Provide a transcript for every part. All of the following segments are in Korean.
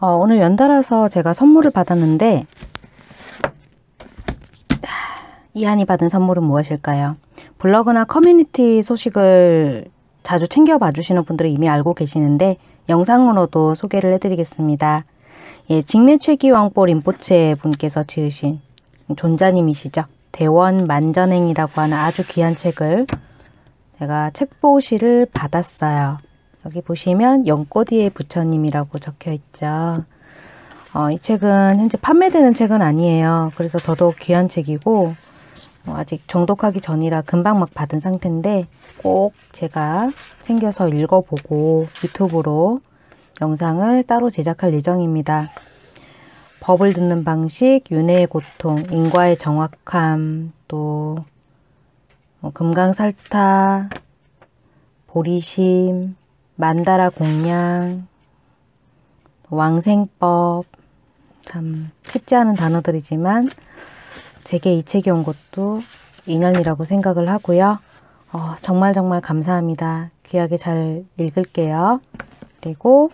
어, 오늘 연달아서 제가 선물을 받았는데 이한이 받은 선물은 무엇일까요? 블로그나 커뮤니티 소식을 자주 챙겨봐 주시는 분들은 이미 알고 계시는데 영상으로도 소개를 해드리겠습니다. 예, 직매최기 왕볼 인포체 분께서 지으신 존자님이시죠. 대원 만전행이라고 하는 아주 귀한 책을 제가 책보시를 받았어요. 여기 보시면 연꽃이의 부처님이라고 적혀 있죠. 어, 이 책은 현재 판매되는 책은 아니에요. 그래서 더더욱 귀한 책이고 어, 아직 정독하기 전이라 금방 막 받은 상태인데 꼭 제가 챙겨서 읽어보고 유튜브로 영상을 따로 제작할 예정입니다. 법을 듣는 방식, 윤회의 고통, 인과의 정확함, 또뭐 금강살타, 보리심, 만다라 공양, 왕생법 참 쉽지 않은 단어들이지만 제게 이 책이 온 것도 인연이라고 생각을 하고요. 어, 정말 정말 감사합니다. 귀하게 잘 읽을게요. 그리고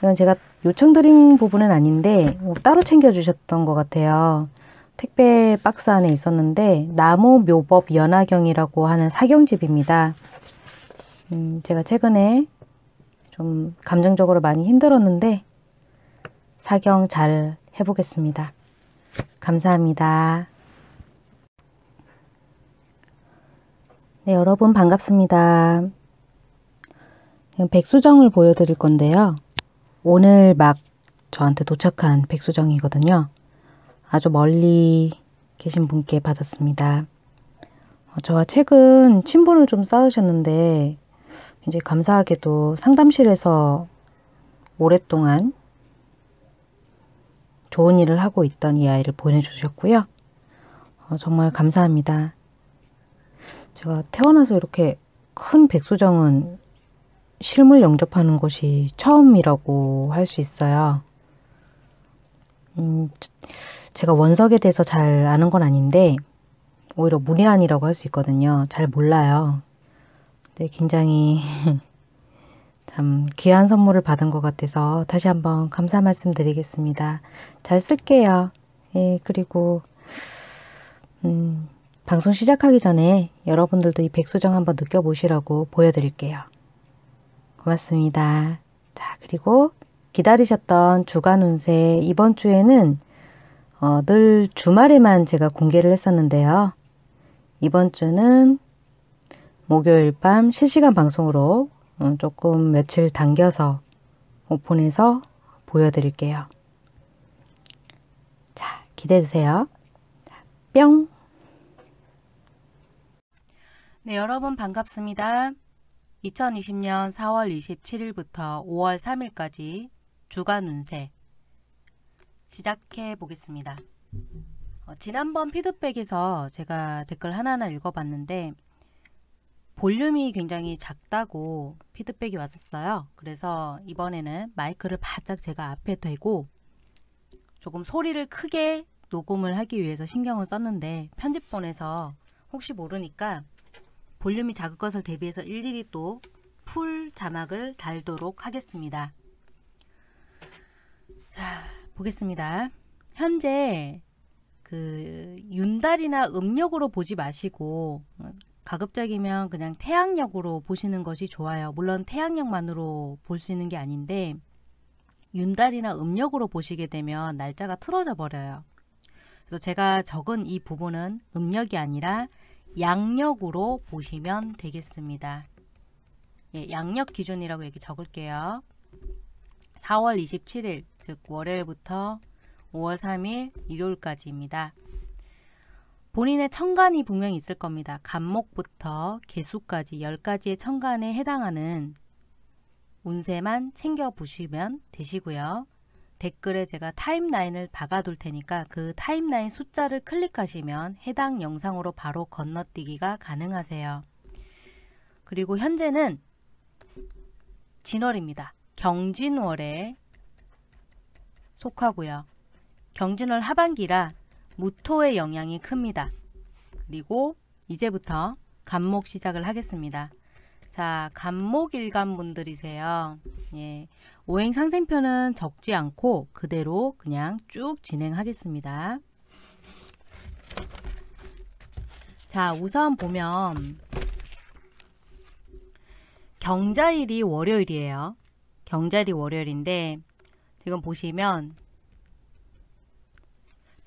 이건 제가 요청드린 부분은 아닌데 뭐 따로 챙겨주셨던 것 같아요. 택배 박스 안에 있었는데 나무 묘법 연화경이라고 하는 사경집입니다. 음, 제가 최근에 좀 감정적으로 많이 힘들었는데 사경 잘 해보겠습니다. 감사합니다. 네, 여러분 반갑습니다. 백수정을 보여드릴 건데요. 오늘 막 저한테 도착한 백수정이거든요. 아주 멀리 계신 분께 받았습니다. 어, 저와 최근 친분을 좀 쌓으셨는데 굉장히 감사하게도 상담실에서 오랫동안 좋은 일을 하고 있던 이 아이를 보내주셨고요. 어, 정말 감사합니다. 제가 태어나서 이렇게 큰 백수정은 실물 영접하는 것이 처음이라고 할 수 있어요. 음, 제가 원석에 대해서 잘 아는 건 아닌데 오히려 문외한이라고 할 수 있거든요. 잘 몰라요. 네, 굉장히 참 귀한 선물을 받은 것 같아서 다시 한번 감사 말씀드리겠습니다. 잘 쓸게요. 예, 그리고 음, 방송 시작하기 전에 여러분들도 이 백수정 한번 느껴보시라고 보여드릴게요. 고맙습니다. 자, 그리고 기다리셨던 주간 운세 이번 주에는 어, 늘 주말에만 제가 공개를 했었는데요. 이번 주는 목요일 밤 실시간 방송으로 어, 조금 며칠 당겨서 오픈해서 보여드릴게요. 자, 기대해주세요. 뿅! 네, 여러분 반갑습니다. 2020년 4월 27일부터 5월 3일까지 주간 운세 시작해 보겠습니다. 어, 지난번 피드백에서 제가 댓글 하나하나 읽어봤는데 볼륨이 굉장히 작다고 피드백이 왔었어요. 그래서 이번에는 마이크를 바짝 제가 앞에 대고 조금 소리를 크게 녹음을 하기 위해서 신경을 썼는데 편집본에서 혹시 모르니까 볼륨이 작을 것을 대비해서 일일이 또 풀 자막을 달도록 하겠습니다. 자, 보겠습니다. 현재 그 윤달이나 음력으로 보지 마시고 가급적이면 그냥 태양력으로 보시는 것이 좋아요. 물론 태양력만으로 볼 수 있는 게 아닌데 윤달이나 음력으로 보시게 되면 날짜가 틀어져 버려요. 그래서 제가 적은 이 부분은 음력이 아니라 양력으로 보시면 되겠습니다. 예, 양력 기준이라고 여기 적을게요. 4월 27일 즉 월요일부터 5월 3일 일요일까지입니다. 본인의 천간이 분명히 있을 겁니다. 간목부터 개수까지 10가지의 천간에 해당하는 운세만 챙겨보시면 되시고요. 댓글에 제가 타임라인을 박아둘 테니까 그 타임라인 숫자를 클릭하시면 해당 영상으로 바로 건너뛰기가 가능하세요. 그리고 현재는 진월입니다. 경진월에 속하고요. 경진월 하반기라 무토의 영향이 큽니다. 그리고 이제부터 간목 시작을 하겠습니다. 자, 간목일간 분들이세요. 예, 오행 상생편은 적지 않고 그대로 그냥 쭉 진행하겠습니다. 자, 우선 보면 경자일이 월요일이에요. 경자일이 월요일인데 지금 보시면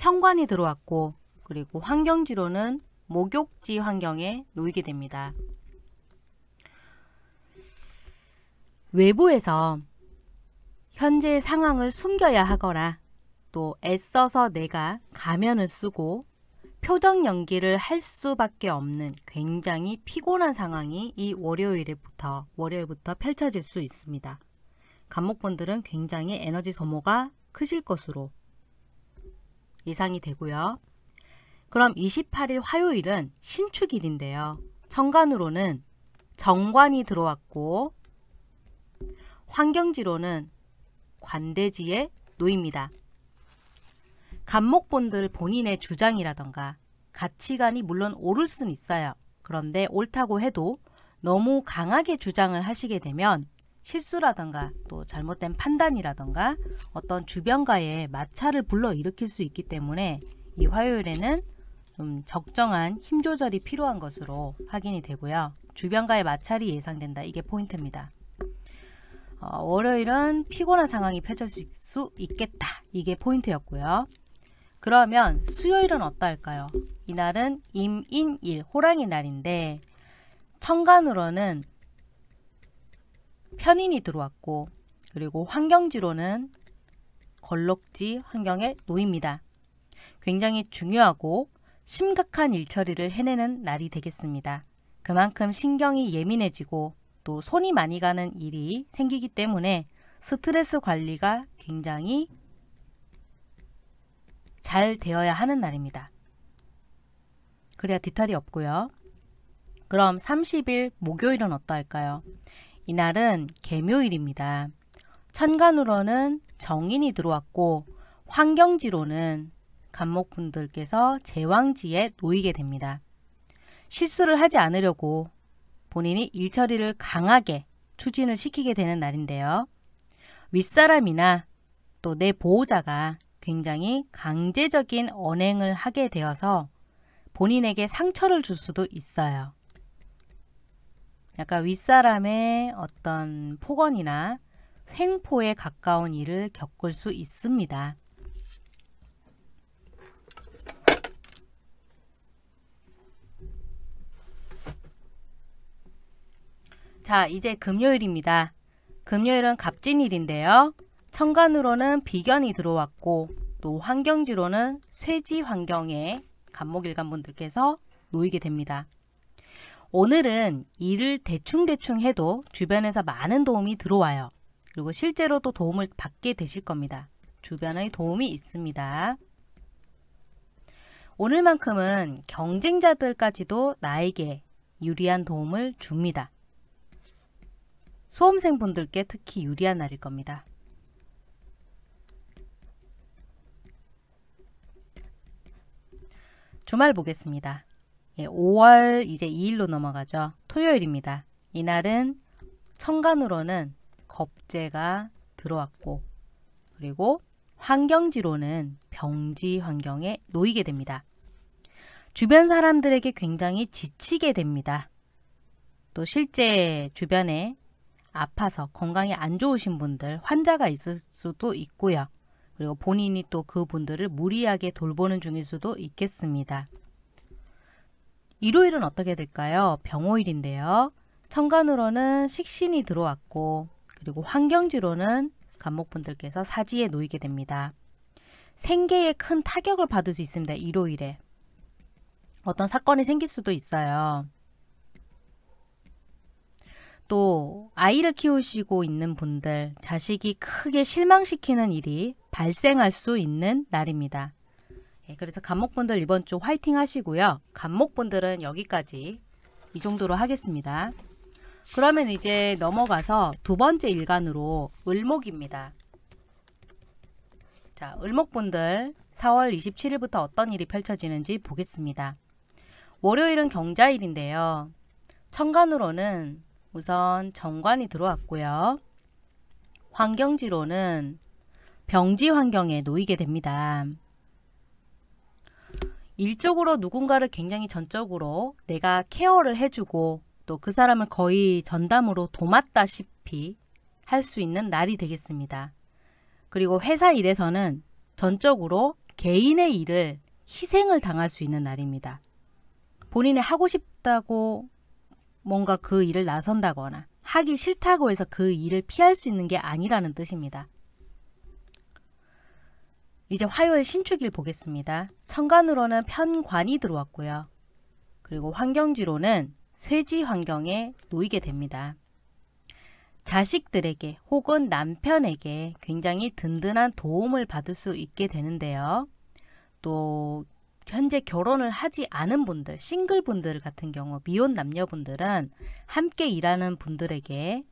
현관이 들어왔고 그리고 환경지로는 목욕지 환경에 놓이게 됩니다. 외부에서 현재 상황을 숨겨야 하거나 또 애써서 내가 가면을 쓰고 표정 연기를 할 수밖에 없는 굉장히 피곤한 상황이 이 월요일부터 월요일부터 펼쳐질 수 있습니다. 감목분들은 굉장히 에너지 소모가 크실 것으로 예상이 되고요. 그럼 28일 화요일은 신축일인데요. 정관으로는 정관이 들어왔고 환경지로는 관대지에 놓입니다. 감목본들 본인의 주장이라던가 가치관이 물론 오를 수는 있어요. 그런데 옳다고 해도 너무 강하게 주장을 하시게 되면 실수라던가 또 잘못된 판단이라던가 어떤 주변과의 마찰을 불러일으킬 수 있기 때문에 이 화요일에는 좀 적정한 힘 조절이 필요한 것으로 확인이 되고요. 주변과의 마찰이 예상된다. 이게 포인트입니다. 어, 월요일은 피곤한 상황이 펼쳐질 수 있겠다. 이게 포인트였고요. 그러면 수요일은 어떨까요? 이날은 임인일, 호랑이 날인데 천간으로는 편인이 들어왔고 그리고 환경지로는 걸럭지 환경에놓입니다 굉장히 중요하고 심각한 일처리를 해내는 날이 되겠습니다. 그만큼 신경이 예민해지고 또 손이 많이 가는 일이 생기기 때문에 스트레스 관리가 굉장히 잘 되어야 하는 날입니다. 그래야 뒤탈이 없고요. 그럼 30일 목요일은 어떠할까요? 이날은 개묘일입니다. 천간으로는 정인이 들어왔고 환경지로는 간목분들께서 제왕지에 놓이게 됩니다. 실수를 하지 않으려고 본인이 일처리를 강하게 추진을 시키게 되는 날인데요. 윗사람이나 또 내 보호자가 굉장히 강제적인 언행을 하게 되어서 본인에게 상처를 줄 수도 있어요. 약간 윗사람의 어떤 폭언이나 횡포에 가까운 일을 겪을 수 있습니다. 자 이제 금요일입니다. 금요일은 갑진일인데요. 천간으로는 비견이 들어왔고 또 환경지로는 쇠지 환경에 간목일간 분들께서 놓이게 됩니다. 오늘은 일을 대충대충 해도 주변에서 많은 도움이 들어와요. 그리고 실제로도 도움을 받게 되실 겁니다. 주변의 도움이 있습니다. 오늘만큼은 경쟁자들까지도 나에게 유리한 도움을 줍니다. 수험생분들께 특히 유리한 날일 겁니다. 주말 보겠습니다. 예, 5월 이제 2일로 넘어가죠. 토요일입니다. 이날은 천간으로는 겁재가 들어왔고 그리고 환경지로는 병지 환경에 놓이게 됩니다. 주변 사람들에게 굉장히 지치게 됩니다. 또 실제 주변에 아파서 건강이 안 좋으신 분들 환자가 있을 수도 있고요. 그리고 본인이 또 그분들을 무리하게 돌보는 중일 수도 있겠습니다. 일요일은 어떻게 될까요? 병호일인데요. 천간으로는 식신이 들어왔고 그리고 환경지로는 간목분들께서 사지에 놓이게 됩니다. 생계에 큰 타격을 받을 수 있습니다. 일요일에. 어떤 사건이 생길 수도 있어요. 또 아이를 키우시고 있는 분들, 자식이 크게 실망시키는 일이 발생할 수 있는 날입니다. 네, 그래서 감목분들 이번 주 화이팅 하시고요. 감목분들은 여기까지 이 정도로 하겠습니다. 그러면 이제 넘어가서 두 번째 일간으로 을목입니다. 자, 을목분들 4월 27일부터 어떤 일이 펼쳐지는지 보겠습니다. 월요일은 경자일인데요. 천간으로는 우선 정관이 들어왔고요. 환경지로는 병지 환경에 놓이게 됩니다. 일적으로 누군가를 굉장히 전적으로 내가 케어를 해주고 또 그 사람을 거의 전담으로 도맡다시피 할 수 있는 날이 되겠습니다. 그리고 회사 일에서는 전적으로 개인의 일을 희생을 당할 수 있는 날입니다. 본인이 하고 싶다고 뭔가 그 일을 나선다거나 하기 싫다고 해서 그 일을 피할 수 있는 게 아니라는 뜻입니다. 이제 화요일 신축일 보겠습니다. 천간으로는 편관이 들어왔고요. 그리고 환경지로는 쇠지 환경에 놓이게 됩니다. 자식들에게 혹은 남편에게 굉장히 든든한 도움을 받을 수 있게 되는데요. 또 현재 결혼을 하지 않은 분들, 싱글분들 같은 경우 미혼 남녀분들은 함께 일하는 분들에게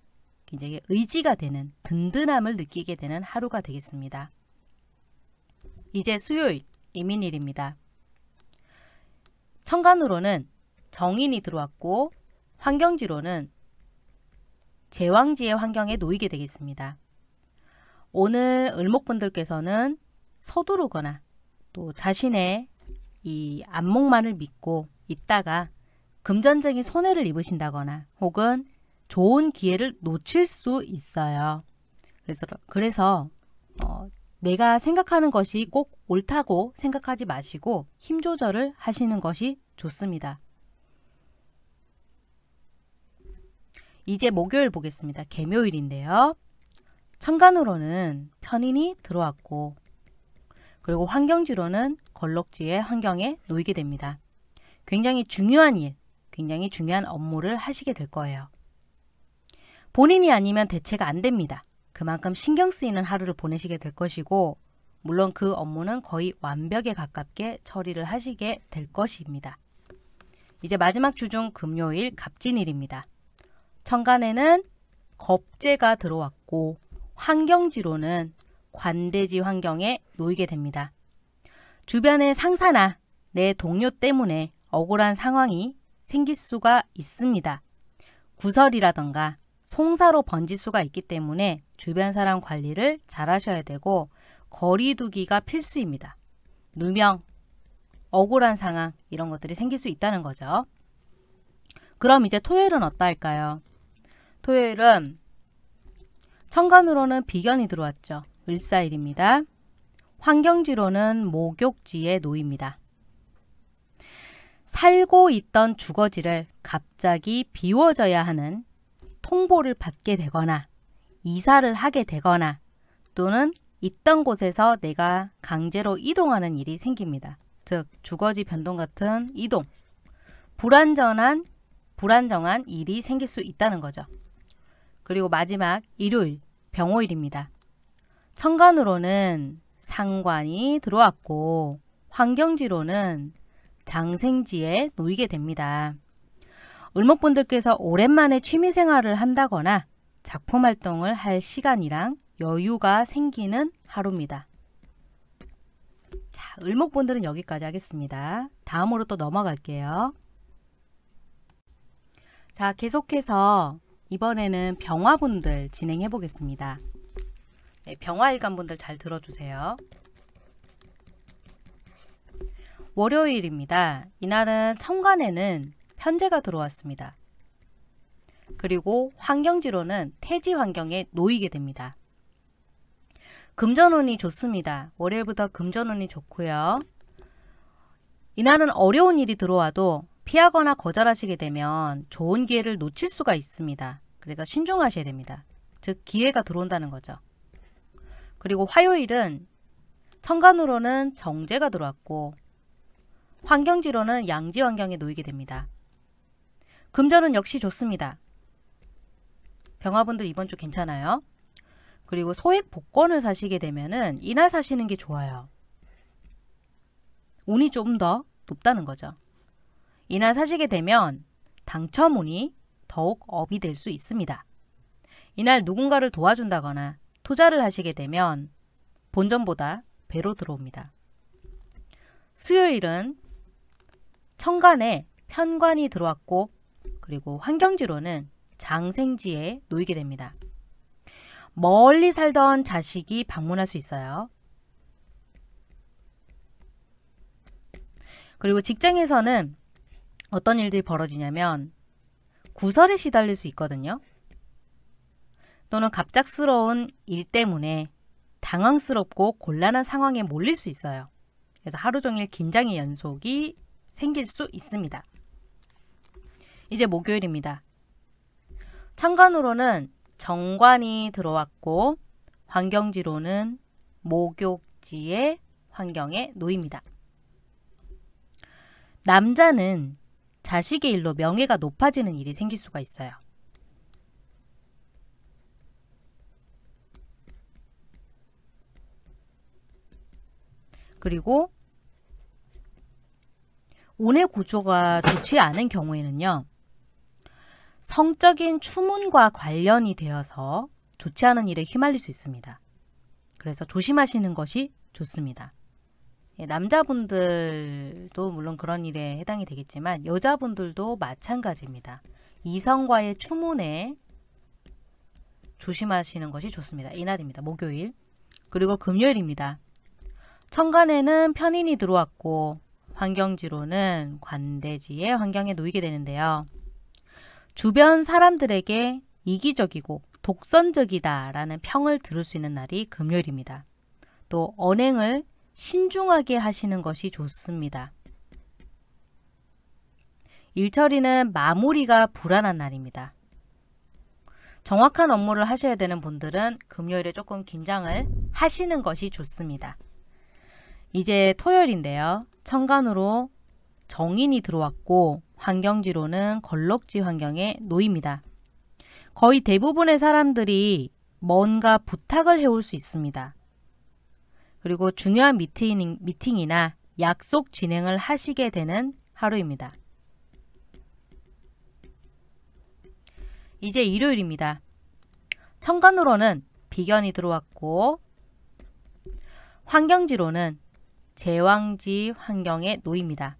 굉장히 의지가 되는 든든함을 느끼게 되는 하루가 되겠습니다. 이제 수요일 이민일입니다. 천간으로는 정인이 들어왔고 환경지로는 제왕지의 환경에 놓이게 되겠습니다. 오늘 을목분들께서는 서두르거나 또 자신의 이 안목만을 믿고 있다가 금전적인 손해를 입으신다거나 혹은 좋은 기회를 놓칠 수 있어요. 그래서, 그래서 어, 내가 생각하는 것이 꼭 옳다고 생각하지 마시고 힘 조절을 하시는 것이 좋습니다. 이제 목요일 보겠습니다. 개묘일인데요. 천간으로는 편인이 들어왔고 그리고 환경지로는 걸럭지의 환경에 놓이게 됩니다. 굉장히 중요한 일, 굉장히 중요한 업무를 하시게 될 거예요. 본인이 아니면 대체가 안 됩니다. 그만큼 신경 쓰이는 하루를 보내시게 될 것이고 물론 그 업무는 거의 완벽에 가깝게 처리를 하시게 될 것입니다. 이제 마지막 주중 금요일 갑진일입니다. 천간에는 겁재가 들어왔고 환경지로는 관대지 환경에 놓이게 됩니다. 주변의 상사나 내 동료 때문에 억울한 상황이 생길 수가 있습니다. 구설이라던가 송사로 번지 수가 있기 때문에 주변 사람 관리를 잘 하셔야 되고 거리두기가 필수입니다. 누명, 억울한 상황 이런 것들이 생길 수 있다는 거죠. 그럼 이제 토요일은 어떨까요? 토요일은 천간으로는 비견이 들어왔죠. 을사일입니다. 환경지로는 목욕지에 놓입니다. 살고 있던 주거지를 갑자기 비워져야 하는 통보를 받게 되거나 이사를 하게 되거나 또는 있던 곳에서 내가 강제로 이동하는 일이 생깁니다. 즉 주거지 변동 같은 이동, 불안전한 불안정한 일이 생길 수 있다는 거죠. 그리고 마지막 일요일, 병호일입니다. 천간으로는 상관이 들어왔고 환경지로는 장생지에 놓이게 됩니다. 을목분들께서 오랜만에 취미생활을 한다거나 작품활동을 할 시간이랑 여유가 생기는 하루입니다. 자, 을목분들은 여기까지 하겠습니다. 다음으로 또 넘어갈게요. 자, 계속해서 이번에는 병화분들 진행해 보겠습니다. 네, 병화일간분들 잘 들어주세요. 월요일입니다. 이날은 천간에는 현재가 들어왔습니다. 그리고 환경지로는 태지 환경에 놓이게 됩니다. 금전운이 좋습니다. 월요일부터 금전운이 좋고요. 이날은 어려운 일이 들어와도 피하거나 거절하시게 되면 좋은 기회를 놓칠 수가 있습니다. 그래서 신중하셔야 됩니다. 즉 기회가 들어온다는 거죠. 그리고 화요일은 천간으로는 정제가 들어왔고 환경지로는 양지 환경에 놓이게 됩니다. 금전은 역시 좋습니다. 병화분들 이번 주 괜찮아요. 그리고 소액 복권을 사시게 되면은 이날 사시는 게 좋아요. 운이 좀 더 높다는 거죠. 이날 사시게 되면 당첨 운이 더욱 업이 될 수 있습니다. 이날 누군가를 도와준다거나 투자를 하시게 되면 본전보다 배로 들어옵니다. 수요일은 천간에 편관이 들어왔고 그리고 환경지로는 장생지에 놓이게 됩니다. 멀리 살던 자식이 방문할 수 있어요. 그리고 직장에서는 어떤 일들이 벌어지냐면 구설에 시달릴 수 있거든요. 또는 갑작스러운 일 때문에 당황스럽고 곤란한 상황에 몰릴 수 있어요. 그래서 하루 종일 긴장의 연속이 생길 수 있습니다. 이제 목요일입니다. 창간으로는 정관이 들어왔고 환경지로는 목욕지의 환경에 놓입니다. 남자는 자식의 일로 명예가 높아지는 일이 생길 수가 있어요. 그리고 운의 구조가 좋지 않은 경우에는요. 성적인 추문과 관련이 되어서 좋지 않은 일에 휘말릴 수 있습니다. 그래서 조심하시는 것이 좋습니다. 예, 남자분들도 물론 그런 일에 해당이 되겠지만 여자분들도 마찬가지입니다. 이성과의 추문에 조심하시는 것이 좋습니다. 이날입니다. 목요일 그리고 금요일입니다. 천간에는 편인이 들어왔고 환경지로는 관대지의 환경에 놓이게 되는데요. 주변 사람들에게 이기적이고 독선적이다라는 평을 들을 수 있는 날이 금요일입니다. 또 언행을 신중하게 하시는 것이 좋습니다. 일처리는 마무리가 불안한 날입니다. 정확한 업무를 하셔야 되는 분들은 금요일에 조금 긴장을 하시는 것이 좋습니다. 이제 토요일인데요. 천간으로 정인이 들어왔고 환경지로는 걸럭지 환경에 놓입니다. 거의 대부분의 사람들이 뭔가 부탁을 해올 수 있습니다. 그리고 중요한 미팅, 미팅이나 약속 진행을 하시게 되는 하루입니다. 이제 일요일입니다. 천간으로는 비견이 들어왔고 환경지로는 제왕지 환경에 놓입니다.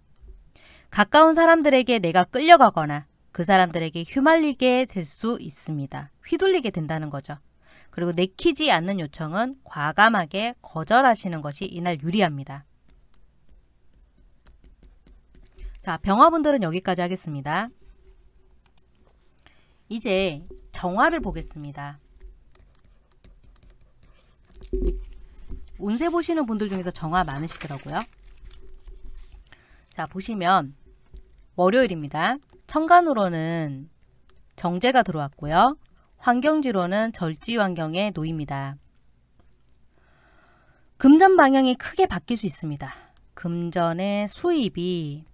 가까운 사람들에게 내가 끌려가거나 그 사람들에게 휘말리게 될 수 있습니다. 휘둘리게 된다는 거죠. 그리고 내키지 않는 요청은 과감하게 거절하시는 것이 이날 유리합니다. 자, 병화분들은 여기까지 하겠습니다. 이제 정화를 보겠습니다. 운세 보시는 분들 중에서 정화 많으시더라고요. 자, 보시면 월요일입니다. 천간으로는 정제가 들어왔고요. 환경지로는 절지환경에 놓입니다. 금전 방향이 크게 바뀔 수 있습니다. 금전의 수입이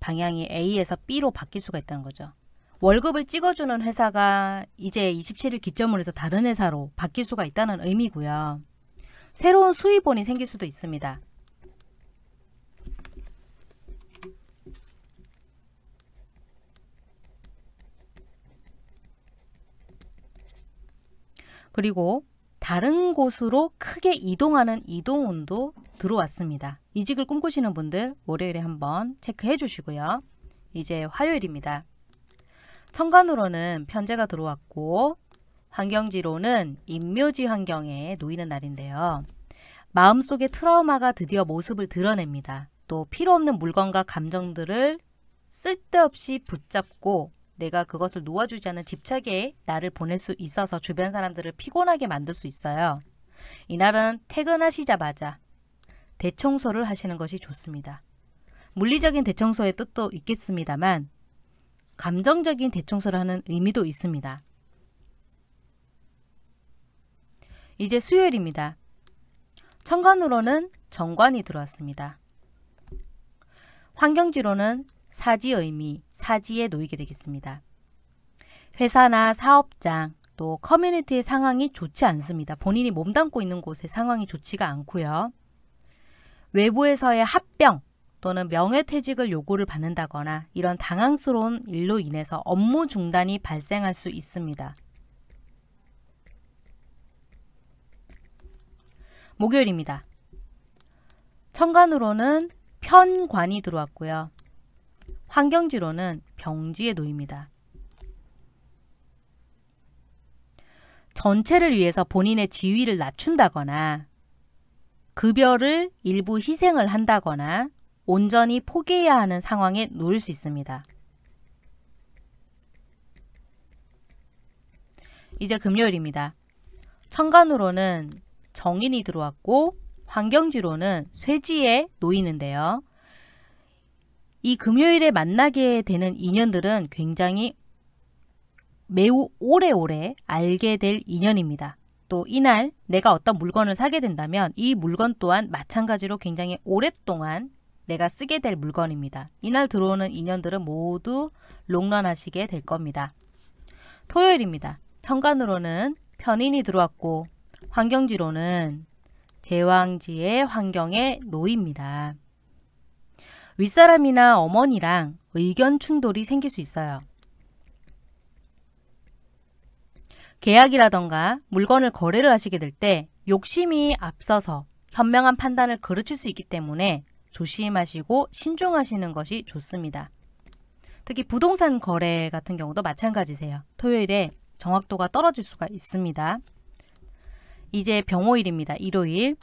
방향이 A에서 B로 바뀔 수가 있다는 거죠. 월급을 찍어주는 회사가 이제 27일 기점으로 해서 다른 회사로 바뀔 수가 있다는 의미고요. 새로운 수입원이 생길 수도 있습니다. 그리고 다른 곳으로 크게 이동하는 이동운도 들어왔습니다. 이직을 꿈꾸시는 분들 월요일에 한번 체크해 주시고요. 이제 화요일입니다. 천간으로는 편제가 들어왔고 환경지로는 인묘지 환경에 놓이는 날인데요. 마음속의 트라우마가 드디어 모습을 드러냅니다. 또 필요 없는 물건과 감정들을 쓸데없이 붙잡고 내가 그것을 놓아주지 않은 집착에 나를 보낼 수 있어서 주변 사람들을 피곤하게 만들 수 있어요. 이날은 퇴근하시자마자 대청소를 하시는 것이 좋습니다. 물리적인 대청소의 뜻도 있겠습니다만 감정적인 대청소를 하는 의미도 있습니다. 이제 수요일입니다. 청관으로는 정관이 들어왔습니다. 환경지로는 사지의 의미, 사지에 놓이게 되겠습니다. 회사나 사업장, 또 커뮤니티의 상황이 좋지 않습니다. 본인이 몸담고 있는 곳의 상황이 좋지가 않고요. 외부에서의 합병 또는 명예퇴직을 요구를 받는다거나 이런 당황스러운 일로 인해서 업무 중단이 발생할 수 있습니다. 목요일입니다. 천간으로는 편관이 들어왔고요. 환경지로는 병지에 놓입니다. 전체를 위해서 본인의 지위를 낮춘다거나 급여를 일부 희생을 한다거나 온전히 포기해야 하는 상황에 놓일 수 있습니다. 이제 금요일입니다. 천간으로는 정인이 들어왔고 환경지로는 쇠지에 놓이는데요. 이 금요일에 만나게 되는 인연들은 굉장히 매우 오래오래 알게 될 인연입니다. 또 이날 내가 어떤 물건을 사게 된다면 이 물건 또한 마찬가지로 굉장히 오랫동안 내가 쓰게 될 물건입니다. 이날 들어오는 인연들은 모두 롱런하시게 될 겁니다. 토요일입니다. 천간으로는 편인이 들어왔고 환경지로는 제왕지의 환경의 노입니다. 윗사람이나 어머니랑 의견 충돌이 생길 수 있어요. 계약이라던가 물건을 거래를 하시게 될 때 욕심이 앞서서 현명한 판단을 그르칠 수 있기 때문에 조심하시고 신중하시는 것이 좋습니다. 특히 부동산 거래 같은 경우도 마찬가지세요. 토요일에 정확도가 떨어질 수가 있습니다. 이제 병호일입니다. 일요일.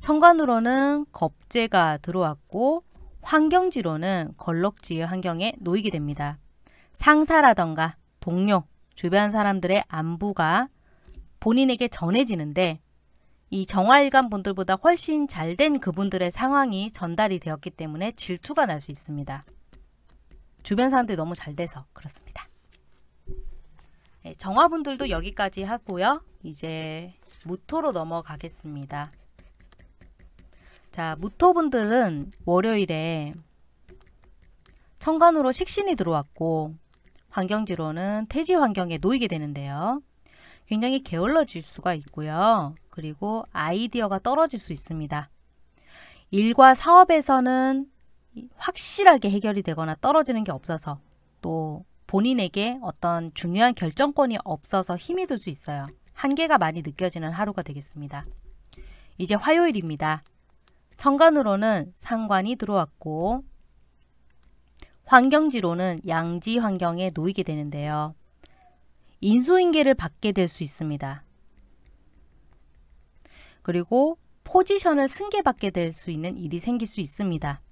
천간으로는 겁재가 들어왔고 환경지로는 걸럭지의 환경에 놓이게 됩니다. 상사라던가 동료, 주변 사람들의 안부가 본인에게 전해지는데 이 정화일관 분들보다 훨씬 잘된 그분들의 상황이 전달이 되었기 때문에 질투가 날 수 있습니다. 주변 사람들이 너무 잘 돼서 그렇습니다. 네, 정화분들도 여기까지 하고요. 이제 무토로 넘어가겠습니다. 자, 무토분들은 월요일에 천간으로 식신이 들어왔고 환경지로는 태지 환경에 놓이게 되는데요. 굉장히 게을러질 수가 있고요. 그리고 아이디어가 떨어질 수 있습니다. 일과 사업에서는 확실하게 해결이 되거나 떨어지는 게 없어서 또 본인에게 어떤 중요한 결정권이 없어서 힘이 들 수 있어요. 한계가 많이 느껴지는 하루가 되겠습니다. 이제 화요일입니다. 천간으로는 상관이 들어왔고 환경지로는 양지 환경에 놓이게 되는데요. 인수인계를 받게 될 수 있습니다. 그리고 포지션을 승계받게 될 수 있는 일이 생길 수 있습니다.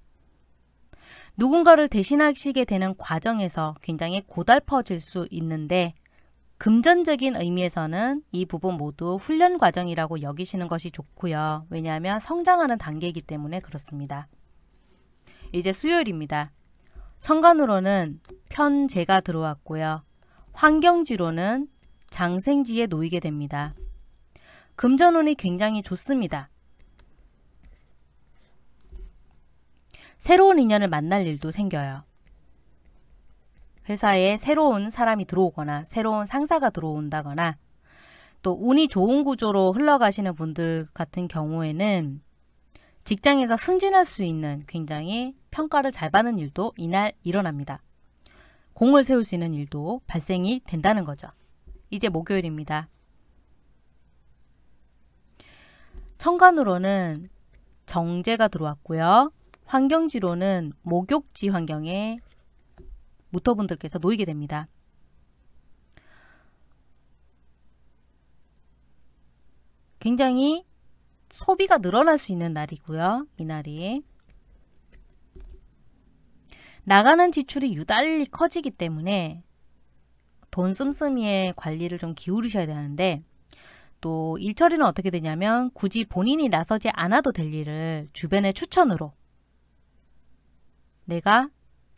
누군가를 대신하시게 되는 과정에서 굉장히 고달퍼질 수 있는데 금전적인 의미에서는 이 부분 모두 훈련 과정이라고 여기시는 것이 좋고요. 왜냐하면 성장하는 단계이기 때문에 그렇습니다. 이제 수요일입니다. 성관으로는 편제가 들어왔고요. 환경지로는 장생지에 놓이게 됩니다. 금전운이 굉장히 좋습니다. 새로운 인연을 만날 일도 생겨요. 회사에 새로운 사람이 들어오거나 새로운 상사가 들어온다거나 또 운이 좋은 구조로 흘러가시는 분들 같은 경우에는 직장에서 승진할 수 있는 굉장히 평가를 잘 받는 일도 이날 일어납니다. 공을 세울 수 있는 일도 발생이 된다는 거죠. 이제 목요일입니다. 천간으로는 정제가 들어왔고요. 환경지로는 목욕지 환경에 무토분들께서 놓이게 됩니다. 굉장히 소비가 늘어날 수 있는 날이고요. 이날이 나가는 지출이 유달리 커지기 때문에 돈 씀씀이의 관리를 좀 기울이셔야 되는데 또 일처리는 어떻게 되냐면 굳이 본인이 나서지 않아도 될 일을 주변의 추천으로 내가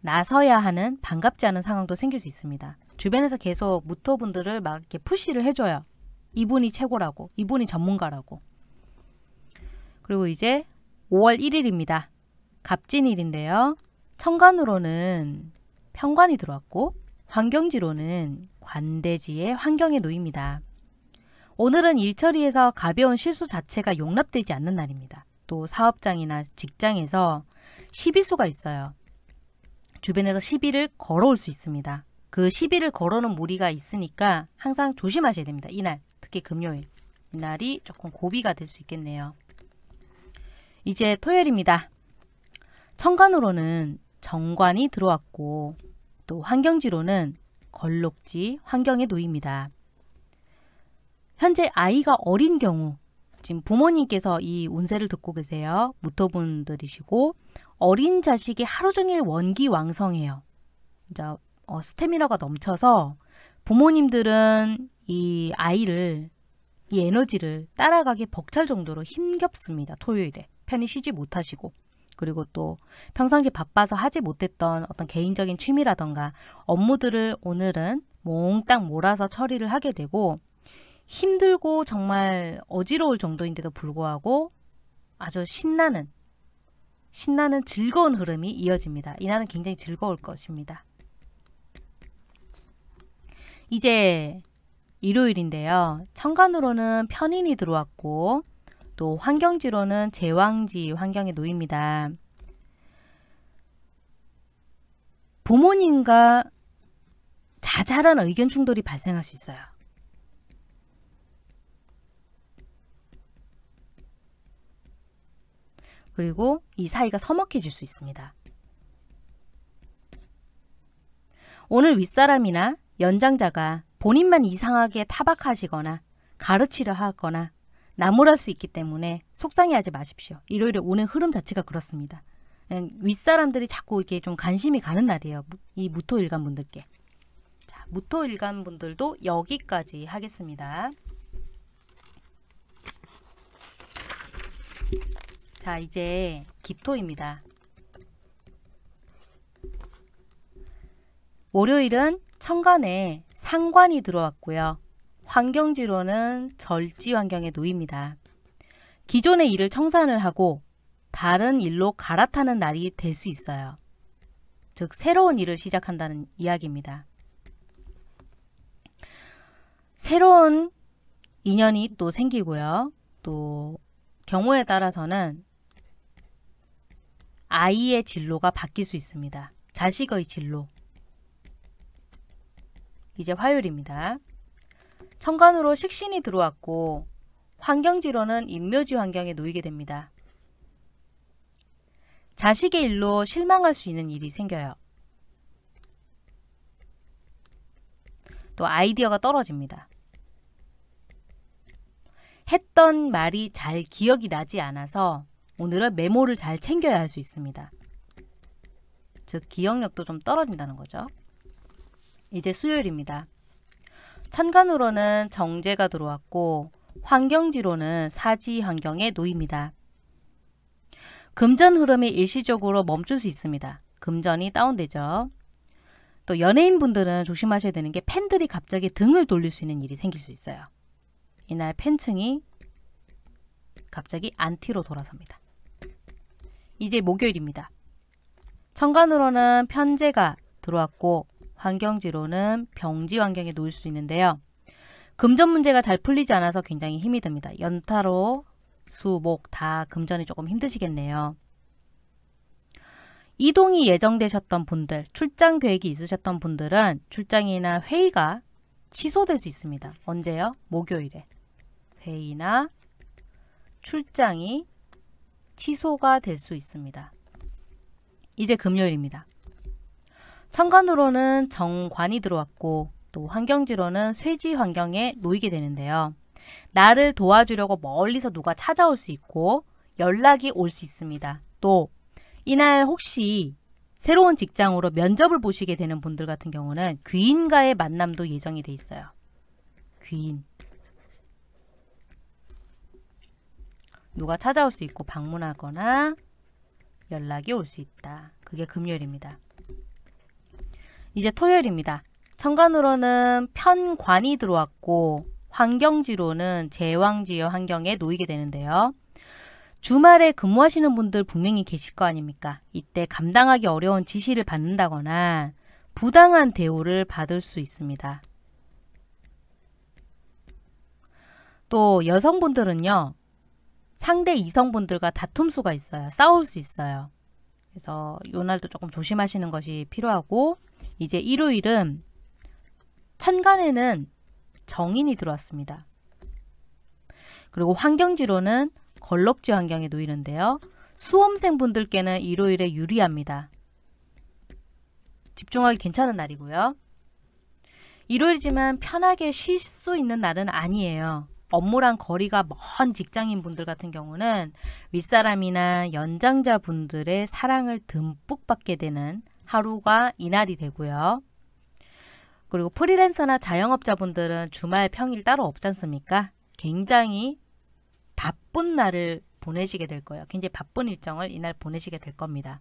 나서야 하는 반갑지 않은 상황도 생길 수 있습니다. 주변에서 계속 무토분들을 막 이렇게 푸시를 해줘요. 이분이 최고라고, 이분이 전문가라고. 그리고 이제 5월 1일입니다. 갑진일인데요. 천간으로는 평관이 들어왔고 환경지로는 관대지의 환경에놓입니다 오늘은 일처리에서 가벼운 실수 자체가 용납되지 않는 날입니다. 또 사업장이나 직장에서 시비수가 있어요. 주변에서 시비를 걸어올 수 있습니다. 그 시비를 걸어놓은 무리가 있으니까 항상 조심하셔야 됩니다. 이날 특히 금요일 이날이 조금 고비가 될 수 있겠네요. 이제 토요일입니다. 천간으로는 정관이 들어왔고 또 환경지로는 걸록지 환경에놓입니다 현재 아이가 어린 경우 지금 부모님께서 이 운세를 듣고 계세요. 무토분들이시고 어린 자식이 하루 종일 원기왕성해요. 이제 어, 스태미너가 넘쳐서 부모님들은 이 아이를 이 에너지를 따라가기 벅찰 정도로 힘겹습니다. 토요일에 편히 쉬지 못하시고 그리고 또 평상시 바빠서 하지 못했던 어떤 개인적인 취미라던가 업무들을 오늘은 몽땅 몰아서 처리를 하게 되고 힘들고 정말 어지러울 정도인데도 불구하고 아주 신나는 신나는 즐거운 흐름이 이어집니다. 이날은 굉장히 즐거울 것입니다. 이제 일요일인데요. 천간으로는 편인이 들어왔고 또 환경지로는 제왕지 환경에 놓입니다. 부모님과 자잘한 의견 충돌이 발생할 수 있어요. 그리고 이 사이가 서먹해질 수 있습니다. 오늘 윗사람이나 연장자가 본인만 이상하게 타박하시거나 가르치려 하거나 나무랄 수 있기 때문에 속상해하지 마십시오. 일요일에 오는 흐름 자체가 그렇습니다. 음, 윗사람들이 자꾸 이게 좀 관심이 가는 날이에요. 이 무토일간 분들께. 자, 무토일간 분들도 여기까지 하겠습니다. 자 이제 기토입니다. 월요일은 천간에 상관이 들어왔고요. 환경지로는 절지 환경에 놓입니다. 기존의 일을 청산을 하고 다른 일로 갈아타는 날이 될 수 있어요. 즉 새로운 일을 시작한다는 이야기입니다. 새로운 인연이 또 생기고요. 또 경우에 따라서는 아이의 진로가 바뀔 수 있습니다. 자식의 진로. 이제 화요일입니다. 천간으로 식신이 들어왔고 환경지로는 인묘지 환경에 놓이게 됩니다. 자식의 일로 실망할 수 있는 일이 생겨요. 또 아이디어가 떨어집니다. 했던 말이 잘 기억이 나지 않아서 오늘은 메모를 잘 챙겨야 할 수 있습니다. 즉 기억력도 좀 떨어진다는 거죠. 이제 수요일입니다. 천간으로는 정제가 들어왔고 환경지로는 사지 환경에놓입니다 금전 흐름이 일시적으로 멈출 수 있습니다. 금전이 다운되죠. 또 연예인분들은 조심하셔야 되는 게 팬들이 갑자기 등을 돌릴 수 있는 일이 생길 수 있어요. 이날 팬층이 갑자기 안티로 돌아섭니다. 이제 목요일입니다. 천간으로는 편제가 들어왔고 환경지로는 병지 환경에 놓일 수 있는데요. 금전 문제가 잘 풀리지 않아서 굉장히 힘이 듭니다. 연타로 수, 목다 금전이 조금 힘드시겠네요. 이동이 예정되셨던 분들, 출장 계획이 있으셨던 분들은 출장이나 회의가 취소될 수 있습니다. 언제요? 목요일에. 회의나 출장이 취소가 될 수 있습니다. 이제 금요일입니다. 천간으로는 정관이 들어왔고 또 환경지로는 쇠지 환경에 놓이게 되는데요. 나를 도와주려고 멀리서 누가 찾아올 수 있고 연락이 올 수 있습니다. 또 이날 혹시 새로운 직장으로 면접을 보시게 되는 분들 같은 경우는 귀인과의 만남도 예정이 돼 있어요. 귀인. 누가 찾아올 수 있고 방문하거나 연락이 올 수 있다. 그게 금요일입니다. 이제 토요일입니다. 천간으로는 편관이 들어왔고 환경지로는 제왕지의 환경에 놓이게 되는데요. 주말에 근무하시는 분들 분명히 계실 거 아닙니까? 이때 감당하기 어려운 지시를 받는다거나 부당한 대우를 받을 수 있습니다. 또 여성분들은요. 상대 이성분들과 다툼 수가 있어요. 싸울 수 있어요. 그래서 요날도 조금 조심하시는 것이 필요하고 이제 일요일은 천간에는 정인이 들어왔습니다. 그리고 환경지로는 걸럭지 환경에 놓이는데요. 수험생 분들께는 일요일에 유리합니다. 집중하기 괜찮은 날이고요. 일요일이지만 편하게 쉴 수 있는 날은 아니에요. 업무랑 거리가 먼 직장인 분들 같은 경우는 윗사람이나 연장자분들의 사랑을 듬뿍 받게 되는 하루가 이날이 되고요. 그리고 프리랜서나 자영업자분들은 주말 평일 따로 없지 않습니까? 굉장히 바쁜 날을 보내시게 될 거예요. 굉장히 바쁜 일정을 이날 보내시게 될 겁니다.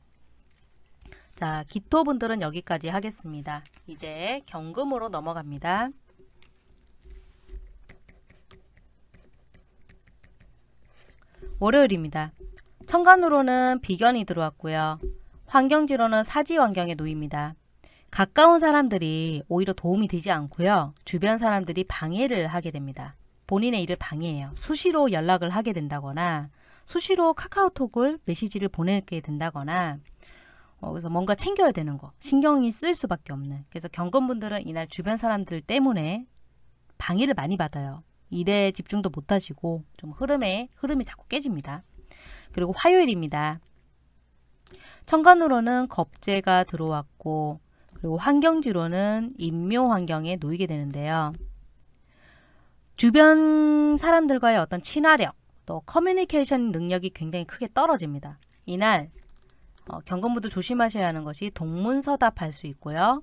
자, 기토분들은 여기까지 하겠습니다. 이제 경금으로 넘어갑니다. 월요일입니다. 천간으로는 비견이 들어왔고요. 환경지로는 사지환경에놓입니다 가까운 사람들이 오히려 도움이 되지 않고요. 주변 사람들이 방해를 하게 됩니다. 본인의 일을 방해해요. 수시로 연락을 하게 된다거나 수시로 카카오톡을 메시지를 보내게 된다거나 어, 그래서 뭔가 챙겨야 되는 거 신경이 쓰일 수밖에 없는 그래서 경건분들은 이날 주변 사람들 때문에 방해를 많이 받아요. 일에 집중도 못하시고 좀 흐름에 흐름이 자꾸 깨집니다. 그리고 화요일입니다. 천간으로는 겁재가 들어왔고 그리고 환경지로는 인묘 환경에 놓이게 되는데요. 주변 사람들과의 어떤 친화력 또 커뮤니케이션 능력이 굉장히 크게 떨어집니다. 이날 어, 경건부들 조심하셔야 하는 것이 동문서답할 수 있고요.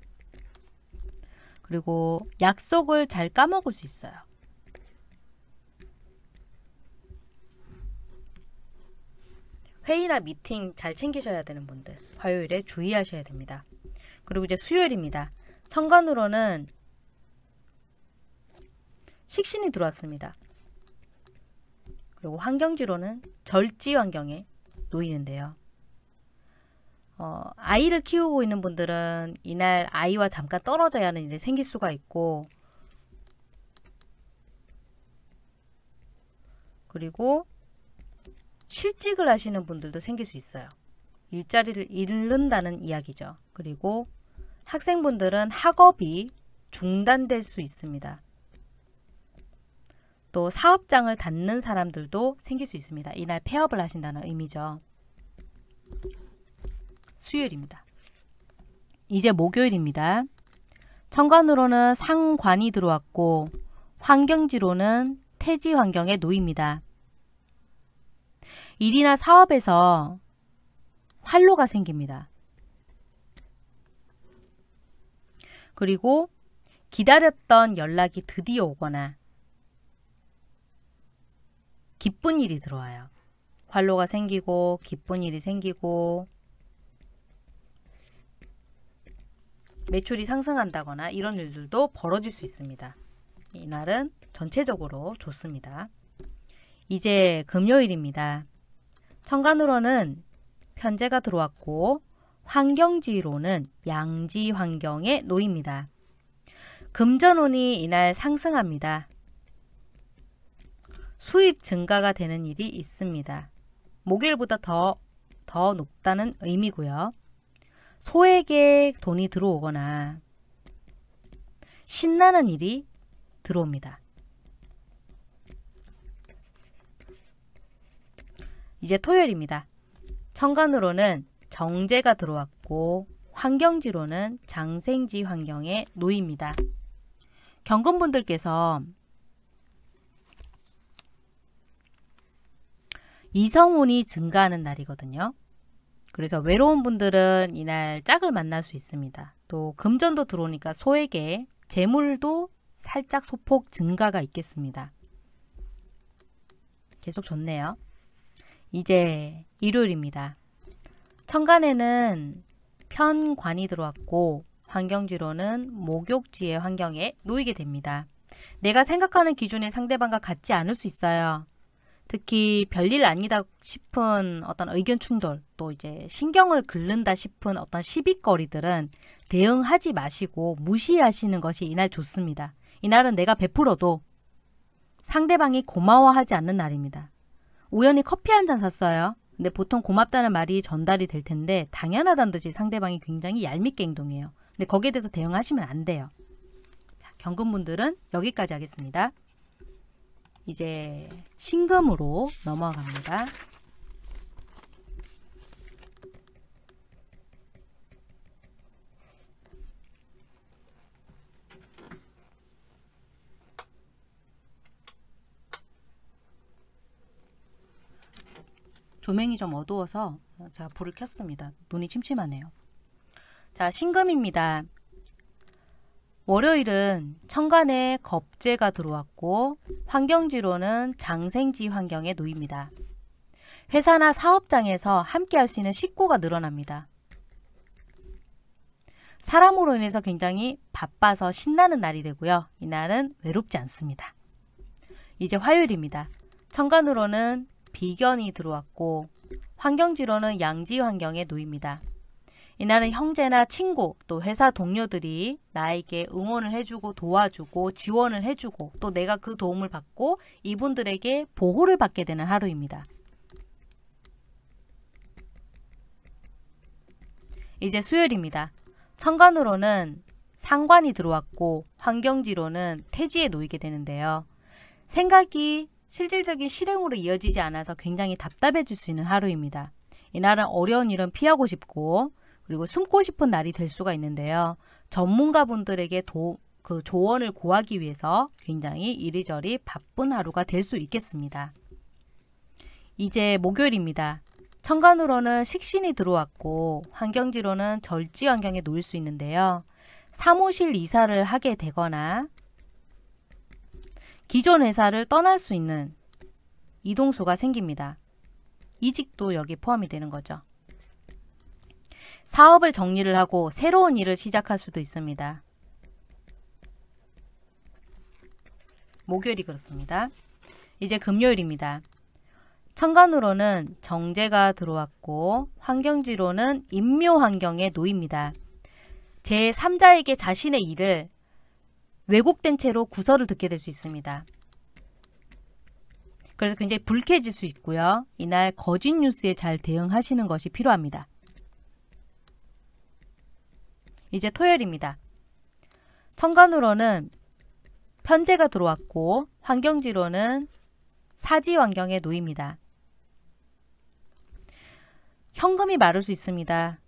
그리고 약속을 잘 까먹을 수 있어요. 회의나 미팅 잘 챙기셔야 되는 분들 화요일에 주의하셔야 됩니다. 그리고 이제 수요일입니다. 천간으로는 식신이 들어왔습니다. 그리고 환경지로는 절지 환경에 놓이는데요. 어, 아이를 키우고 있는 분들은 이날 아이와 잠깐 떨어져야 하는 일이 생길 수가 있고 그리고 실직을 하시는 분들도 생길 수 있어요. 일자리를 잃는다는 이야기죠. 그리고 학생분들은 학업이 중단될 수 있습니다. 또 사업장을 닫는 사람들도 생길 수 있습니다. 이날 폐업을 하신다는 의미죠. 수요일입니다. 이제 목요일입니다. 천관으로는 상관이 들어왔고 환경지로는 태지 환경에놓입니다 일이나 사업에서 활로가 생깁니다. 그리고 기다렸던 연락이 드디어 오거나 기쁜 일이 들어와요. 활로가 생기고 기쁜 일이 생기고 매출이 상승한다거나 이런 일들도 벌어질 수 있습니다. 이날은 전체적으로 좋습니다. 이제 금요일입니다. 천간으로는 편제가 들어왔고 환경지로는 양지 환경에 놓입니다. 금전운이 이날 상승합니다. 수입 증가가 되는 일이 있습니다. 목요일보다 더, 더 높다는 의미고요. 소액의 돈이 들어오거나 신나는 일이 들어옵니다. 이제 토요일입니다. 천간으로는 정제가 들어왔고 환경지로는 장생지 환경의 노입니다. 경건분들께서 이성운이 증가하는 날이거든요. 그래서 외로운 분들은 이날 짝을 만날 수 있습니다. 또 금전도 들어오니까 소에게 재물도 살짝 소폭 증가가 있겠습니다. 계속 좋네요. 이제 일요일입니다. 천간에는 편관이 들어왔고 환경지로는 목욕지의 환경에 놓이게 됩니다. 내가 생각하는 기준의 상대방과 같지 않을 수 있어요. 특히 별일 아니다 싶은 어떤 의견 충돌 또 이제 신경을 긁는다 싶은 어떤 시비거리들은 대응하지 마시고 무시하시는 것이 이날 좋습니다. 이날은 내가 베풀어도 상대방이 고마워하지 않는 날입니다. 우연히 커피 한 잔 샀어요. 근데 보통 고맙다는 말이 전달이 될 텐데 당연하다는 듯이 상대방이 굉장히 얄밉게 행동해요. 근데 거기에 대해서 대응하시면 안 돼요. 자, 경금분들은 여기까지 하겠습니다. 이제 신금으로 넘어갑니다. 조명이 좀 어두워서 자 어, 불을 켰습니다. 눈이 침침하네요. 자 신금입니다. 월요일은 천간에 겁재가 들어왔고 환경지로는 장생지 환경에 놓입니다. 회사나 사업장에서 함께 할 수 있는 식구가 늘어납니다. 사람으로 인해서 굉장히 바빠서 신나는 날이 되고요. 이날은 외롭지 않습니다. 이제 화요일입니다. 천간으로는 비견이 들어왔고 환경지로는 양지 환경에 놓입니다. 이날은 형제나 친구 또 회사 동료들이 나에게 응원을 해주고 도와주고 지원을 해주고 또 내가 그 도움을 받고 이분들에게 보호를 받게 되는 하루입니다. 이제 수요일입니다. 천간으로는 상관이 들어왔고 환경지로는 태지에 놓이게 되는데요. 생각이 실질적인 실행으로 이어지지 않아서 굉장히 답답해질 수 있는 하루입니다. 이날은 어려운 일은 피하고 싶고 그리고 숨고 싶은 날이 될 수가 있는데요. 전문가분들에게 도, 그 조언을 구하기 위해서 굉장히 이리저리 바쁜 하루가 될 수 있겠습니다. 이제 목요일입니다. 천간으로는 식신이 들어왔고 환경지로는 절지 환경에 놓일 수 있는데요. 사무실 이사를 하게 되거나 기존 회사를 떠날 수 있는 이동수가 생깁니다. 이직도 여기 포함이 되는 거죠. 사업을 정리를 하고 새로운 일을 시작할 수도 있습니다. 목요일이 그렇습니다. 이제 금요일입니다. 천간으로는 정제가 들어왔고 환경지로는 임묘환경의 노입니다. 제3자에게 자신의 일을 왜곡된 채로 구설을 듣게 될 수 있습니다. 그래서 굉장히 불쾌해질 수 있고요. 이날 거짓 뉴스에 잘 대응하시는 것이 필요합니다. 이제 토요일입니다. 천간으로는 편제가 들어왔고 환경지로는 사지 환경에 놓입니다. 현금이 마를 수 있습니다.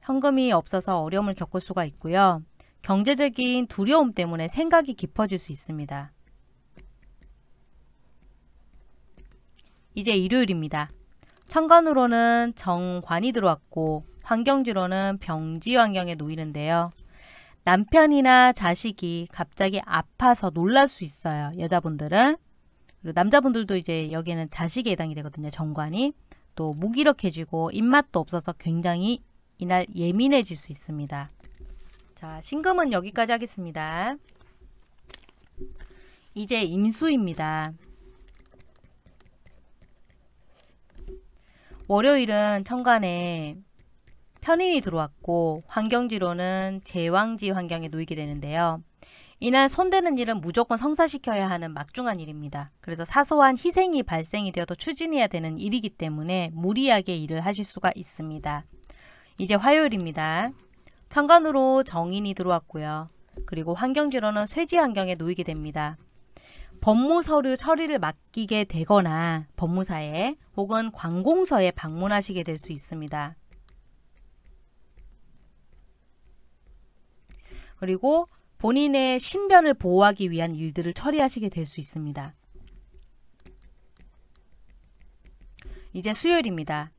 현금이 없어서 어려움을 겪을 수가 있고요. 경제적인 두려움 때문에 생각이 깊어질 수 있습니다. 이제 일요일입니다. 천간으로는 정관이 들어왔고 환경지로는 병지 환경에 놓이는데요. 남편이나 자식이 갑자기 아파서 놀랄 수 있어요. 여자분들은. 그리고 남자분들도 이제 여기는 자식에 해당이 되거든요. 정관이. 또 무기력해지고 입맛도 없어서 굉장히 이날 예민해질 수 있습니다. 자, 신금은 여기까지 하겠습니다. 이제 임수입니다. 월요일은 천간에 편인이 들어왔고 환경지로는 제왕지 환경에 놓이게 되는데요. 이날 손대는 일은 무조건 성사시켜야 하는 막중한 일입니다. 그래서 사소한 희생이 발생이 되어도 추진해야 되는 일이기 때문에 무리하게 일을 하실 수가 있습니다. 이제 화요일입니다. 창간으로 정인이 들어왔고요. 그리고 환경질환은 쇠지 환경에 놓이게 됩니다. 법무서류 처리를 맡기게 되거나 법무사에 혹은 관공서에 방문하시게 될 수 있습니다. 그리고 본인의 신변을 보호하기 위한 일들을 처리하시게 될 수 있습니다. 이제 수요일입니다.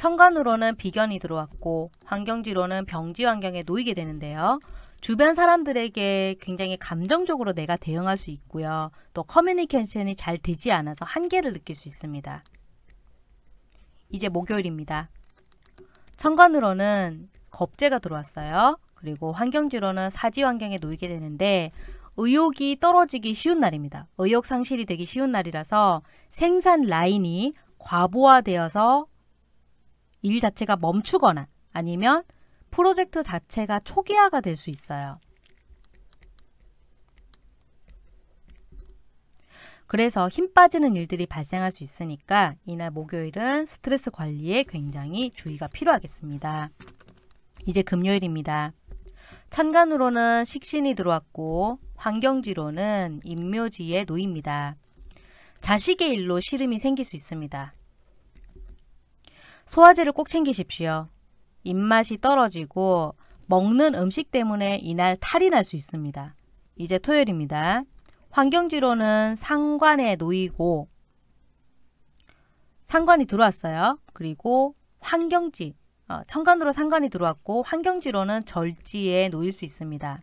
천간으로는 비견이 들어왔고 환경지로는 병지 환경에 놓이게 되는데요. 주변 사람들에게 굉장히 감정적으로 내가 대응할 수 있고요. 또 커뮤니케이션이 잘 되지 않아서 한계를 느낄 수 있습니다. 이제 목요일입니다. 천간으로는 겁재가 들어왔어요. 그리고 환경지로는 사지 환경에 놓이게 되는데 의욕이 떨어지기 쉬운 날입니다. 의욕 상실이 되기 쉬운 날이라서 생산 라인이 과부화되어서 일 자체가 멈추거나 아니면 프로젝트 자체가 초기화가 될 수 있어요. 그래서 힘 빠지는 일들이 발생할 수 있으니까 이날 목요일은 스트레스 관리에 굉장히 주의가 필요하겠습니다. 이제 금요일입니다. 천간으로는 식신이 들어왔고 환경지로는 임묘지에놓입니다 자식의 일로 시름이 생길 수 있습니다. 소화제를 꼭 챙기십시오. 입맛이 떨어지고 먹는 음식 때문에 이날 탈이 날 수 있습니다. 이제 토요일입니다. 환경지로는 상관에 놓이고 상관이 들어왔어요. 그리고 환경지, 청간으로 어, 상관이 들어왔고 환경지로는 절지에 놓일 수 있습니다.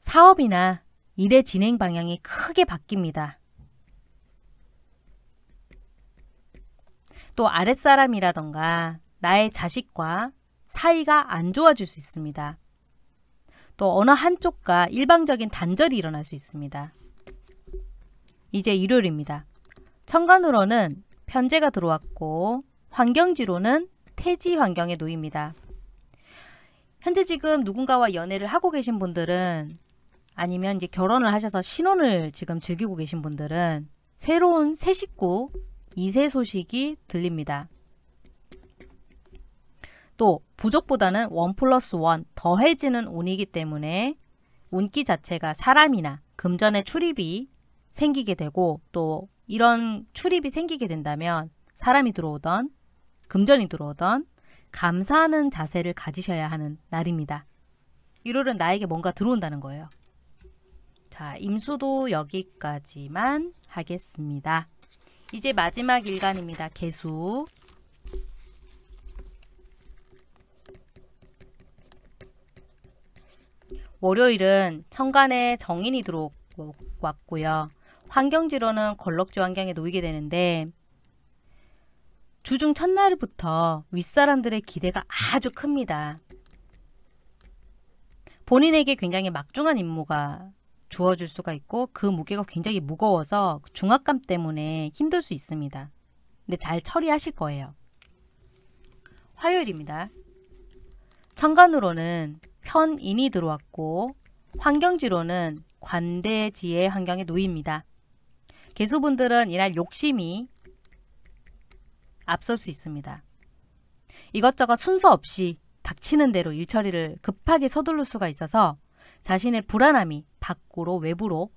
사업이나 일의 진행 방향이 크게 바뀝니다. 또 아랫사람이라던가 나의 자식과 사이가 안 좋아질 수 있습니다. 또 어느 한쪽과 일방적인 단절이 일어날 수 있습니다. 이제 일요일입니다. 천간으로는 편제가 들어왔고 환경지로는 태지 환경에 놓입니다. 현재 지금 누군가와 연애를 하고 계신 분들은 아니면 이제 결혼을 하셔서 신혼을 지금 즐기고 계신 분들은 새로운 새 식구 이세 소식이 들립니다. 또 부족보다는 원 플러스 원 더해지는 운이기 때문에 운기 자체가 사람이나 금전의 출입이 생기게 되고 또 이런 출입이 생기게 된다면 사람이 들어오던 금전이 들어오던 감사하는 자세를 가지셔야 하는 날입니다. 1월은 나에게 뭔가 들어온다는 거예요. 자, 임수도 여기까지만 하겠습니다. 이제 마지막 일간입니다. 개수 월요일은 천간에 정인이 들어왔고요. 환경지로는 걸럭지 환경에 놓이게 되는데 주중 첫날부터 윗사람들의 기대가 아주 큽니다. 본인에게 굉장히 막중한 임무가 주어줄 수가 있고 그 무게가 굉장히 무거워서 중압감 때문에 힘들 수 있습니다. 근데 잘 처리하실 거예요. 화요일입니다. 천간으로는 편인이 들어왔고 환경지로는 관대지의 환경에 놓입니다. 개수분들은 이날 욕심이 앞설 수 있습니다. 이것저것 순서 없이 닥치는 대로 일처리를 급하게 서둘러 수가 있어서 자신의 불안함이 밖으로 외부로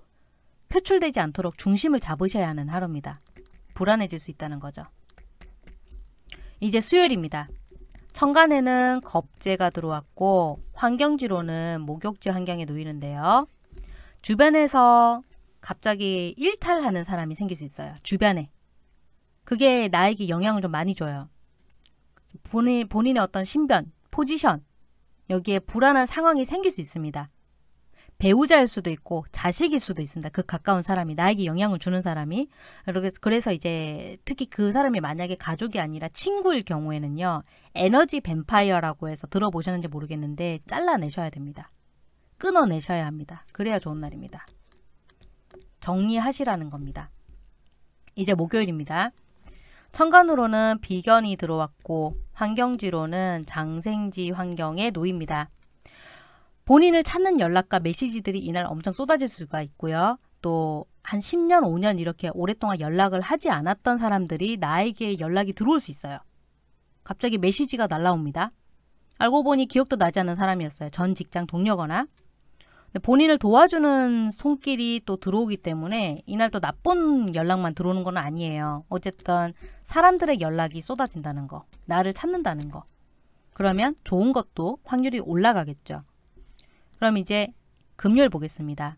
표출되지 않도록 중심을 잡으셔야 하는 하루입니다. 불안해질 수 있다는 거죠. 이제 수요일입니다. 천간에는 겁재가 들어왔고 환경지로는 목욕지 환경에 놓이는데요. 주변에서 갑자기 일탈하는 사람이 생길 수 있어요. 주변에. 그게 나에게 영향을 좀 많이 줘요. 본인, 본인의 어떤 신변, 포지션 여기에 불안한 상황이 생길 수 있습니다. 배우자일 수도 있고 자식일 수도 있습니다. 그 가까운 사람이 나에게 영향을 주는 사람이 그래서 이제 특히 그 사람이 만약에 가족이 아니라 친구일 경우에는요. 에너지 뱀파이어라고 해서 들어보셨는지 모르겠는데 잘라내셔야 됩니다. 끊어내셔야 합니다. 그래야 좋은 날입니다. 정리하시라는 겁니다. 이제 목요일입니다. 천간으로는 비견이 들어왔고 환경지로는 장생지 환경에 놓입니다. 본인을 찾는 연락과 메시지들이 이날 엄청 쏟아질 수가 있고요. 또 한 10년, 5년 이렇게 오랫동안 연락을 하지 않았던 사람들이 나에게 연락이 들어올 수 있어요. 갑자기 메시지가 날라옵니다. 알고 보니 기억도 나지 않는 사람이었어요. 전 직장 동료거나. 본인을 도와주는 손길이 또 들어오기 때문에 이날 또 나쁜 연락만 들어오는 건 아니에요. 어쨌든 사람들의 연락이 쏟아진다는 거, 나를 찾는다는 거. 그러면 좋은 것도 확률이 올라가겠죠. 그럼 이제 금요일 보겠습니다.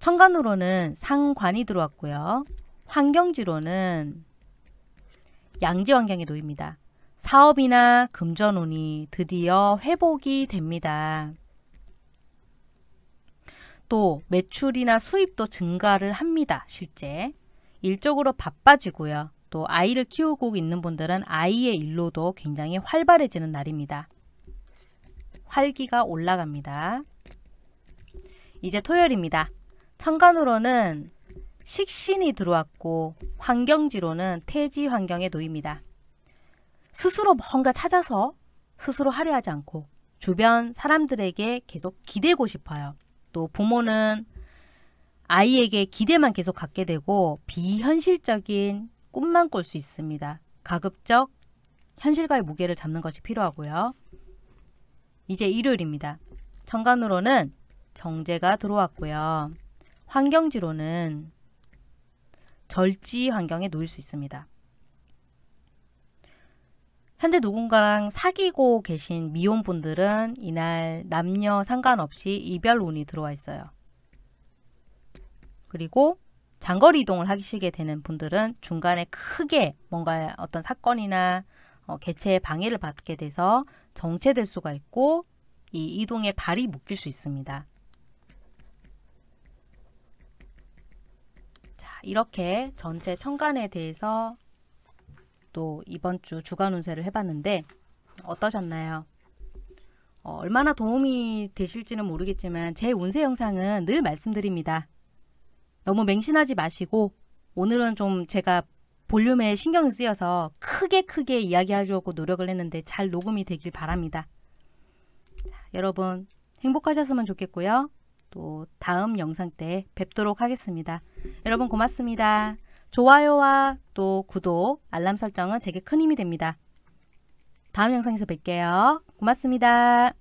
천간으로는 상관이 들어왔고요. 환경지로는 양지 환경이 놓입니다. 사업이나 금전운이 드디어 회복이 됩니다. 또 매출이나 수입도 증가를 합니다. 실제 일적으로 바빠지고요. 또 아이를 키우고 있는 분들은 아이의 일로도 굉장히 활발해지는 날입니다. 활기가 올라갑니다. 이제 토요일입니다. 천간으로는 식신이 들어왔고 환경지로는 태지 환경에 놓입니다. 스스로 뭔가 찾아서 스스로 할려하지 않고 주변 사람들에게 계속 기대고 싶어요. 또 부모는 아이에게 기대만 계속 갖게 되고 비현실적인 꿈만 꿀 수 있습니다. 가급적 현실과의 무게를 잡는 것이 필요하고요. 이제 일요일입니다. 정관으로는 정제가 들어왔고요. 환경지로는 절지 환경에 놓일 수 있습니다. 현재 누군가랑 사귀고 계신 미혼분들은 이날 남녀 상관없이 이별운이 들어와 있어요. 그리고 장거리 이동을 하시게 되는 분들은 중간에 크게 뭔가 어떤 사건이나 어, 개체의 방해를 받게 돼서 정체될 수가 있고 이 이동에 발이 묶일 수 있습니다. 자, 이렇게 전체 천간에 대해서 또 이번 주 주간 운세를 해봤는데 어떠셨나요? 어, 얼마나 도움이 되실지는 모르겠지만 제 운세 영상은 늘 말씀드립니다. 너무 맹신하지 마시고 오늘은 좀 제가 볼륨에 신경을 쓰여서 크게 크게 이야기하려고 노력을 했는데 잘 녹음이 되길 바랍니다. 자, 여러분 행복하셨으면 좋겠고요. 또 다음 영상 때 뵙도록 하겠습니다. 여러분 고맙습니다. 좋아요와 또 구독, 알람 설정은 제게 큰 힘이 됩니다. 다음 영상에서 뵐게요. 고맙습니다.